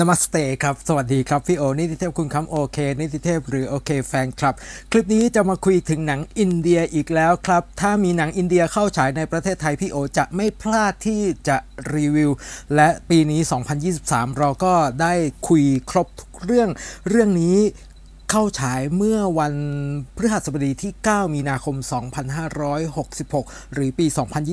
นมัสเตครับ สวัสดีครับ พี่โอ นิติเทพคุณคำโอเคนิติเทพหรือโอเคแฟนครับ คลิปนี้จะมาคุยถึงหนังอินเดียอีกแล้วครับ ถ้ามีหนังอินเดียเข้าฉายในประเทศไทย พี่โอ จะไม่พลาดที่จะรีวิว และปีนี้ 2023 เราก็ได้คุยครบทุกเรื่อง เรื่องนี้เข้าฉายเมื่อวันพฤหัสบดีที่ 9 มีนาคม 2566 หรือปี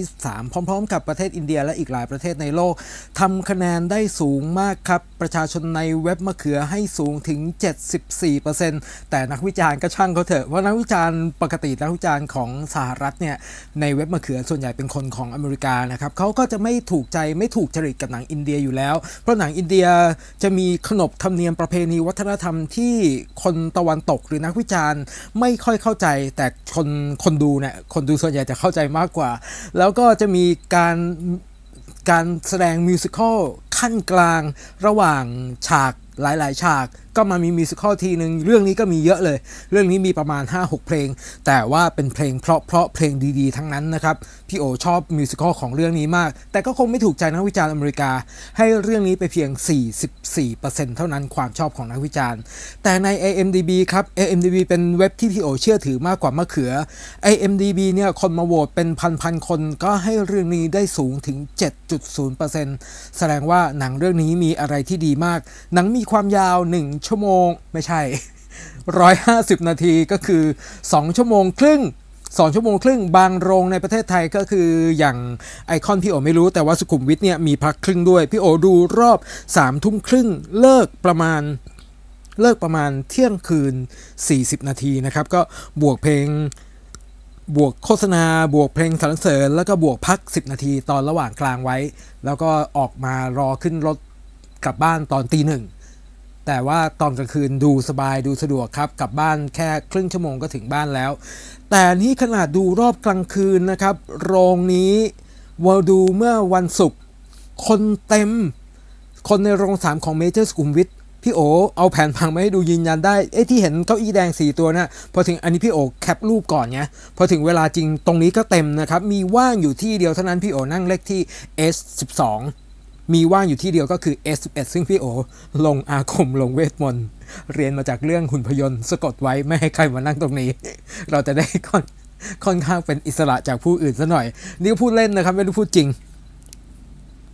2023 พร้อม ๆ กับประเทศอินเดียและอีกหลายประเทศในโลก ทำคะแนนได้สูงมากครับ ประชาชนในเว็บมะเขือให้สูงถึง 74%แต่นักวิจารณ์ก็ช่างเขาเถอะว่านักวิจารณ์ปกตินักวิจารณ์ของสหรัฐเนี่ย ในเว็บมะเขือส่วนใหญ่เป็นคนของอเมริกานะครับเขาก็จะไม่ถูกใจไม่ถูกจริตกับหนังอินเดียอยู่แล้ว เพราะหนังอินเดียจะมีขนบธรรมเนียมประเพณีวัฒนธรรมที่คนตะวันตกหรือนักวิจารณ์ไม่ค่อยเข้าใจ แต่คนคนดูเนี่ยคนดูส่วนใหญ่จะเข้าใจมากกว่า แล้วก็จะมีการการแสดงมิวสิควลขั้นกลางระหว่างฉากหลายๆ ฉากก็มามีมิวสิควลทีหนึ่งเรื่องนี้ก็มีเยอะเลย เรื่องนี้มีประมาณ 5-6 เพลง แต่ว่าเป็นเพลงเพราะเพราะเพลงดีๆทั้งนั้นนะครับที่โอ ชอบมิวสิควลของเรื่องนี้มาก แต่ก็คงไม่ถูกใจนักวิจารณ์อเมริกา ให้เรื่องนี้ไปเพียง 44%เท่านั้นความชอบของนักวิจารณ์ แต่ใน AMDB ครับ AMDB เป็นเว็บที่พี่โอ เชื่อถือมากกว่ามะเขือ AMDB เนี่ย คนมาโหวตเป็นพันๆ คน ก็ให้เรื่องนี้ได้สูงถึง 7.0%แสดงว่าหนังเรื่องนี้มีอะไรที่ดีมาก หนังมีความยาว 1 ชั่วโมง ไม่ใช่ 150 นาที ก็คือ 2 ชั่วโมงครึ่ง2 ชั่วโมงครึ่งบางโรงในประเทศไทยก็คืออย่างไอคอนพี่โอไม่รู้ แต่ว่าสุขุมวิทเนี่ยมีพักครึ่งด้วย พี่โอดูรอบ3ามทุ่มครึ่งเลิกประมาณเลิกประมาณเที่ยงคืน 40 นาทีนะครับ ก็บวกเพลง บวกโฆษณาบวกเพลงสรรเสริญแล้วก็บวกพัก 10 นาทีตอนระหว่างกลางไว้ แล้วก็ออกมารอขึ้นรถกลับบ้านตอนตีหนึ่งแต่ว่าตอนกลางคืนดูสบายดูสะดวกครับกลับบ้านแค่ครึ่งชั่วโมงก็ถึงบ้านแล้ว แต่นี่ขนาดดูรอบกลางคืนนะครับ โรงนี้วอลดูเมื่อวันศุกร์คนเต็ม คนในโรงสามของเมเจอร์สกุมวิทพี่โอเอาแผนพังมาให้ดูยืนยันได้ไอ้ที่เห็นเก้าอี้แดง 4 ตัวนะ่ะพอถึงอันนี้พี่โอแคปรูปก่อนไงพอถึงเวลาจริงตรงนี้ก็เต็มนะครับมีว่างอยู่ที่เดียวเท่านั้นพี่โอนั่งเลขที่ S12 มีว่างอยู่ที่เดียวก็คือ s 1ซึ่งพี่โอลงอาคมลงเวทมนต์เรียนมาจากเรื่องหุ่นพยนต์สะกดไว้ไม่ให้ใครมานั่งตรงนี้ เราจะได้ค่อนค่อนข้างเป็นอิสระจากผู้อื่นซะหน่อย นี่พูดเล่นนะครับไม่ได้พูดจริง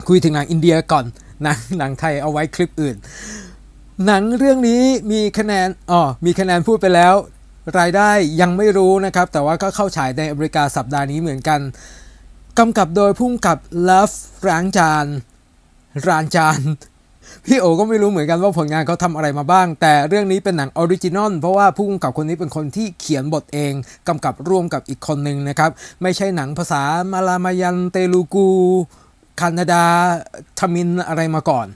คุยถึงหนังอินเดียก่อนหนังหนังไทยเอาไว้คลิปอื่น หนังเรื่องนี้มีคะแนนอ๋อมีคะแนนพูดไปแล้ว รายได้ยังไม่รู้นะครับ แต่ว่าก็เข้าฉายในอเมริกาสัปดาห์นี้เหมือนกันกำกับโดยพุ่มกับ Love ร้างจานรานจานพี่โอก็ไม่รู้เหมือนกันว่าผลงานเขาทำอะไรมาบ้าง แต่เรื่องนี้เป็นหนังออริจินอลเพราะว่าผู้กำกับคนนี้เป็นคนที่เขียนบทเองกำกับร่วมกับอีกคนหนึ่งนะครับไม่ใช่หนังภาษามาลามายัน เตลูกูคานาดา ทมินอะไรมาก่อน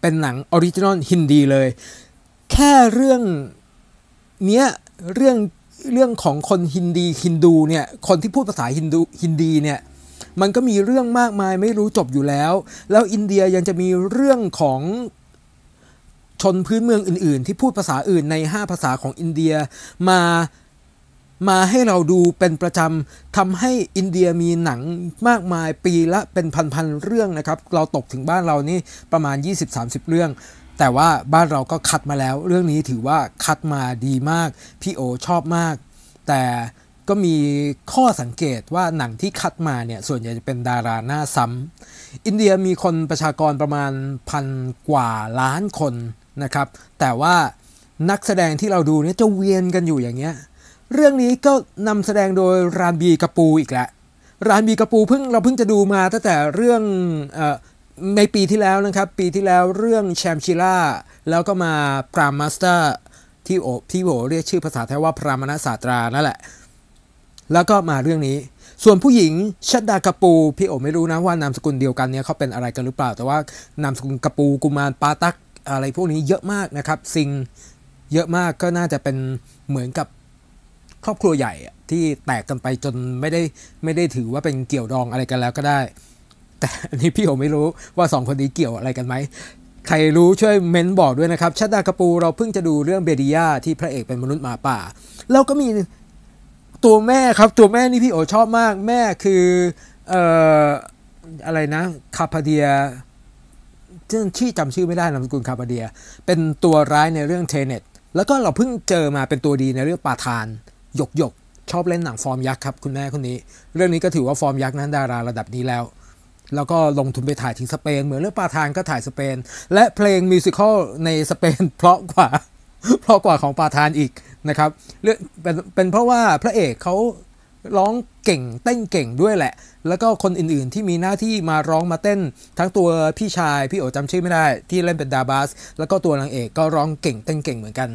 เป็นหนังออริจินอลฮินดีเลย แค่เรื่องเนี้ยเรื่องเรื่องของคนฮินดีฮินดูเนี่ยคนที่พูดภาษาฮินดูฮินดีเนี่ยมันก็มีเรื่องมากมายไม่รู้จบอยู่แล้ว แล้วอินเดียยังจะมีเรื่องของชนพื้นเมืองอื่นๆ ที่พูดภาษาอื่นใน 5ภาษาของอินเดียมา มาให้เราดูเป็นประจำทำให้อินเดียมีหนังมากมายปีละเป็นพันๆเรื่องนะครับ เราตกถึงบ้านเรานี่ประมาณ 20-30เรื่อง แต่ว่าบ้านเราก็คัดมาแล้ว เรื่องนี้ถือว่าคัดมาดีมากพี่โอ ชอบมาก แต่ก็มีข้อสังเกตว่าหนังที่คัดมาเนี่ยส่วนใหญ่จะเป็นดาราหน้าซ้ำอินเดียมีคนประชากรประมาณพันกว่าล้านคนนะครับ แต่ว่านักแสดงที่เราดูเนี่ยจะเวียนกันอยู่อย่างเงี้ย เรื่องนี้ก็นำแสดงโดยรานบีกะปูอีกแหละ รานบีกะปูเพิ่งเราเพิ่งจะดูมา ตั้งแต่เรื่องอในปีที่แล้วนะครับปีที่แล้วเรื่องแชมชิล่าแล้วก็มาพรามมาสเตอร์ที่โอที่โอเรียกชื่อภาษาไทยว่าพรามณศาสตรานั่นแหละแล้วก็มาเรื่องนี้ ส่วนผู้หญิงชัดดากระปู พี่โอไม่รู้นะว่านามสกุลเดียวกันเนี่ยเขาเป็นอะไรกันหรือเปล่า แต่ว่านามสกุลกระปูกุมารปาตักอะไรพวกนี้เยอะมากนะครับซิงเยอะมากก็น่าจะเป็นเหมือนกับครอบครัวใหญ่ที่แตกกันไปจนไม่ได้ไม่ได้ถือว่าเป็นเกี่ยวดองอะไรกันแล้วก็ได้ แต่อันนี้พี่โอไม่รู้ว่าสองคนนี้เกี่ยวอะไรกันไหมใครรู้ช่วยเมนบอกด้วยนะครับชัดดากระปูเราเพิ่งจะดูเรื่องเบดียาที่พระเอกเป็นมนุษย์หมาป่า เราก็มีตัวแม่ครับตัวแม่นี่พี่โอชอบมาก แม่คืออะไรนะคาปาเดียชื่อจำชื่อไม่ได้นามสกุลคาปาเดีย เป็นตัวร้ายในเรื่องเทเน็ตแล้วก็เราเพิ่งเจอมาเป็นตัวดีในเรื่องปาทานหยกหยกชอบเล่นหนังฟอร์มยักษ์ครับคุณแม่คนนี้ เรื่องนี้ก็ถือว่าฟอร์มยักษ์นั้นดาราระดับนี้แล้ว แล้วก็ลงทุนไปถ่ายถึงสเปน เหมือนเรื่องปาทานก็ถ่ายสเปน และเพลงมิวสิควลในสเปนเพราะกว่าเพราะกว่าของปาทานอีกนะครับเรื่องเป็นเป็นเพราะว่าพระเอกเขาร้องเก่งเต้นเก่งด้วยแหละ แล้วก็คนอื่นๆที่มีหน้าที่มาร้องมาเต้น ทั้งตัวพี่ชายพี่โอจำชื่อไม่ได้ ที่เล่นเป็นดาบาสแล้วก็ตัวนางเอกก็ร้องเก่งเต้นเก่งเหมือนกัน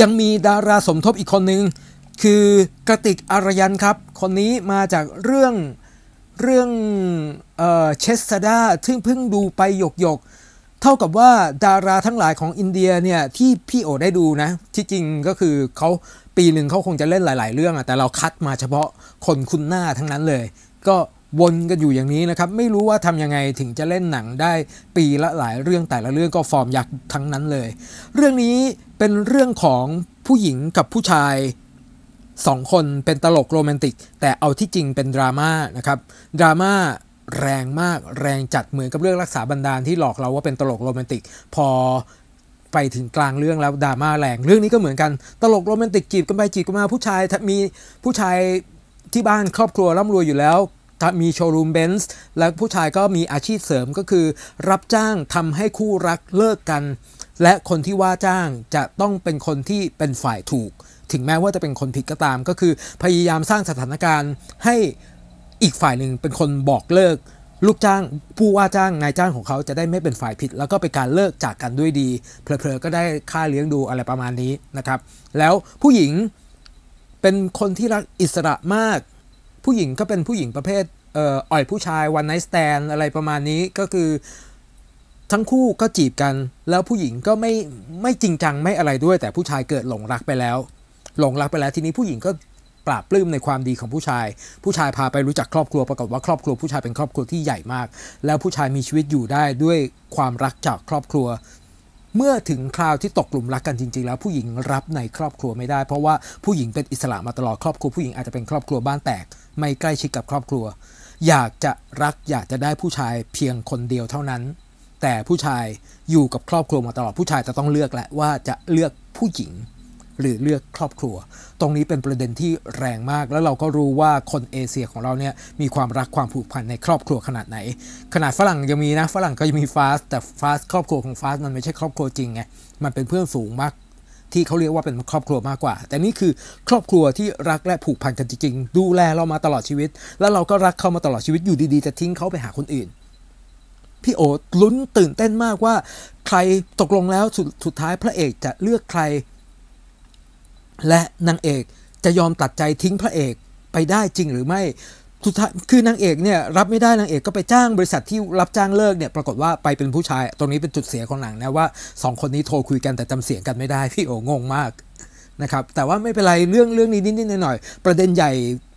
ยังมีดาราสมทบอีกคนนึงคือกระติกอารยันครับคนนี้มาจากเรื่องเรื่องเชสซาดาซึ่งเพิ่งดูไปหยกหยกเท่ากับว่าดาราทั้งหลายของอินเดียเนี่ยที่พี่โอได้ดูนะ ที่จริงก็คือเขาปีหนึ่งเขาคงจะเล่นหลาย ๆ เรื่องอะแต่เราคัดมาเฉพาะคนคุ้นหน้าทั้งนั้นเลย ก็วนกันอยู่อย่างนี้นะครับไม่รู้ว่าทำยังไงถึงจะเล่นหนังได้ปีละหลายเรื่องแต่ละเรื่องก็ฟอร์มยักษ์ทั้งนั้นเลย เรื่องนี้เป็นเรื่องของผู้หญิงกับผู้ชายสองคนเป็นตลกโรแมนติกแต่เอาที่จริงเป็นดราม่านะครับดราม่าแรงมากแรงจัดเหมือนกับเรื่องรักษาบรรดาลที่หลอกเราว่าเป็นตลกโรแมนติก พอไปถึงกลางเรื่องแล้วดราม่าแรง เรื่องนี้ก็เหมือนกันตลกโรแมนติกจีบกันไปจีบกันมา ผู้ชายมีผู้ชายที่บ้านครอบครัวร่ำรวยอยู่แล้วมีโชว์รูมเบนซ์และผู้ชายก็มีอาชีพเสริมก็คือ รับจ้างทำให้คู่รักเลิกกัน และคนที่ว่าจ้างจะต้องเป็นคนที่เป็นฝ่ายถูก ถึงแม้ว่าจะเป็นคนผิดก็ตาม ก็คือพยายามสร้างสถานการณ์ ให้อีกฝ่ายหนึ่งเป็นคนบอกเลิกลูกจ้างผู้ว่าจ้างนายจ้างของเขาจะได้ไม่เป็นฝ่ายผิด แล้วก็เป็นการเลิกจากกันด้วยดีเพลอๆก็ได้ค่าเลี้ยงดูอะไรประมาณนี้นะครับ แล้วผู้หญิงเป็นคนที่รักอิสระมาก ผู้หญิงก็เป็นผู้หญิงประเภทอ่อยผู้ชายวันไนสแตนอะไรประมาณนี้ก็คือทั้งคู่ก็จีบกัน แล้วผู้หญิงก็ไม่ไม่จริงจังไม่อะไรด้วย แต่ผู้ชายเกิดหลงรักไปแล้ว หลงรักไปแล้วทีนี้ ผู้ หญิงก็ปราบปลื้มในความดีของผู้ชาย ผู้ชายพาไปรู้จักครอบครัวปรากฏว่าครอบครัว ผู้ชายเป็นครอบครัวที่ใหญ่มาก แล้วผู้ชายมีชีวิตอยู่ได้ด้วยความรักจากครอบครัว เมื่อถึงคราวที่ตกหลุมรักกันจริงๆ แล้วผู้หญิงรับในครอบครัวไม่ได้เพราะว่าผู้หญิงเป็นอิสระมาตลอดครอบครัวผู้หญิงอาจจะเป็นครอบครัวบ้านแตกไม่ใกล้ชิดกับครอบครัว อยากจะรักอยากจะได้ผู้ชายเพียงคนเดียวเท่านั้น แต่ผู้ชายอยู่กับครอบครัวมาตลอดผู้ชายจะต้องเลือกแหละว่าจะเลือกผู้หญิงหรือเลือกครอบครัว ตรงนี้เป็นประเด็นที่แรงมาก แล้วเราก็รู้ว่าคนเอเชียของเราเนี่ย มีความรักความผูกพัน ในครอบครัวขนาดไหน ขนาดฝรั่งยังมีนะ ฝรั่งก็ยังมีฟาส แต่ฟาสครอบครัวของฟาสมันไม่ใช่ครอบครัวจริงไง มันเป็นเพื่อนสูงมาก ที่เขาเรียกว่าเป็นครอบครัวมากกว่า แต่นี่คือครอบครัวที่รักและผูกพันกันจริงๆ ดูแลเรามาตลอดชีวิต แล้วเราก็รักเขามาตลอดชีวิต อยู่ดีๆจะทิ้งเขาไปหาคนอื่น พี่โอ๋ลุ้นตื่นเต้นมากว่า ใครตกลงแล้วสุดสุดท้ายพระเอกจะเลือกใครและนางเอกจะยอมตัดใจทิ้งพระเอกไปได้จริงหรือไมุ่ทาคือนางเอกเนี่ยรับไม่ได้ นางเอกก็ไปจ้างบริษัทที่รับจ้างเลิกเนี่ย ปรากฏว่าไปเป็นผู้ชาย ตรงนี้เป็นจุดเสียของหนังนะว่า2คนนี้โทรคุยกันแต่จาเสียงกันไม่ได้ พี่โองงมากนะครับ แต่ว่าไม่เป็นไรเรื่องเรื่องนี้นิดๆหน่อยๆประเด็นใหญ่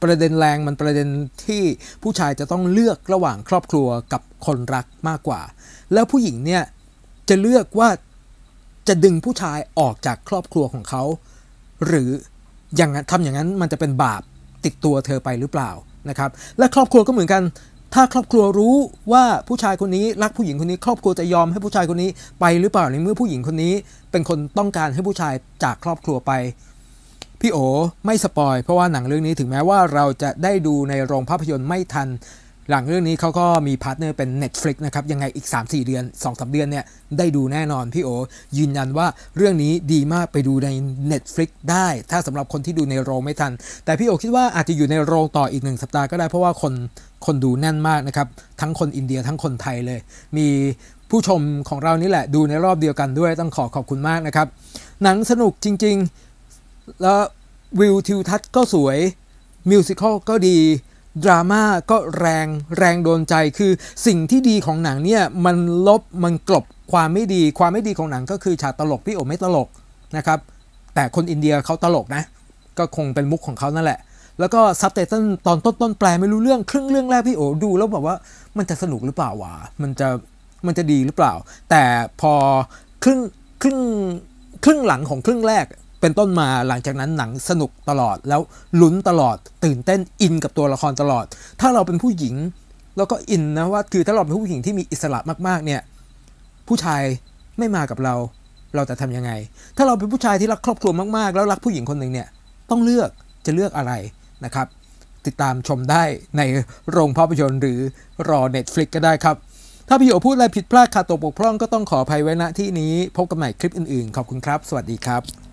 ประเด็นแรงมันประเด็นที่ผู้ชายจะต้องเลือกระหว่างครอบครัวกับคนรักมากกว่า แล้วผู้หญิงเนี่ยจะเลือกว่าจะดึงผู้ชายออกจากครอบครัวของเขาหรืออย่างนั้นทำอย่างนั้นมันจะเป็นบาปติดตัวเธอไปหรือเปล่านะครับและครอบครัวก็เหมือนกัน ถ้าครอบครัวรู้ว่าผู้ชายคนนี้รักผู้หญิงคนนี้ ครอบครัวจะยอมให้ผู้ชายคนนี้ไปหรือเปล่าในเมื่อผู้หญิงคนนี้เป็นคนต้องการให้ผู้ชายจากครอบครัวไปพี่โอไม่สปอย เพราะว่าหนังเรื่องนี้ถึงแม้ว่าเราจะได้ดูในโรงภาพยนตร์ไม่ทันหลังเรื่องนี้เขาก็มีพาร์ทเนอร์เป็น Netflix นะครับยังไงอีก 3-4 เดือน2-3 เดือนเนี่ยได้ดูแน่นอน พี่โอ ยืนยันว่าเรื่องนี้ดีมากไปดูใน Netflix ได้ ถ้าสำหรับคนที่ดูในโรงไม่ทัน แต่พี่โอคิดว่าอาจจะอยู่ในโรงต่ออีกหนึ่งสัปดาห์ก็ได้เพราะว่าคนคนดูแน่นมากนะครับ ทั้งคนอินเดียทั้งคนไทยเลย มีผู้ชมของเรานี่แหละ ดูในรอบเดียวกันด้วยต้องขอขอบคุณมากนะครับหนังสนุกจริง ๆ แล้ววิวทิวทัศน์ก็สวยมิวสิควลก็ดีดราม่าก็แรงแรงโดนใจคือสิ่งที่ดีของหนังเนี่ยมันลบมันกลบความไม่ดีความไม่ดีของหนังก็คือฉากตลก พี่โอไม่ตลกนะครับแต่คนอินเดียเขาตลกนะก็คงเป็นมุกของเขานั่นแหละ แล้วก็ซับเตเติตอนต้นๆแปลไม่รู้เรื่องครึ่งเรื่องแรกพี่โอดูแล้วแบบว่ามันจะสนุกหรือเปล่าวะมันจะมันจะดีหรือเปล่า แต่พอครึ่งครึ่งครึ่งหลังของครึ่งแรกเป็นต้นมาหลังจากนั้นหนังสนุกตลอดแล้วลุ้นตลอดตื่นเต้นอิน กับตัวละครตลอด ถ้าเราเป็นผู้หญิงเราก็อินนะว่า คือถ้าเราเป็นผู้หญิงที่มีอิสระมาก ๆเนี่ยผู้ชายไม่มากับเราเราจะทํำยังไง ถ้าเราเป็นผู้ชายที่รักครอบครัวมากๆ แล้วรักผู้หญิงคนหนึ่งเนี่ยต้องเลือกจะเลือกอะไรนะครับ ติดตามชมได้ในโรงภาพยนตร์หรือรอ Netflix ก็ได้ครับถ้าพี่โอพูดอะไรผิดพลาดขาดตกบกพร่องก็ต้องขออภัยไว้ณที่นี้พบกันใหม่คลิปอื่นๆ ขอบคุณครับ สวัสดีครับ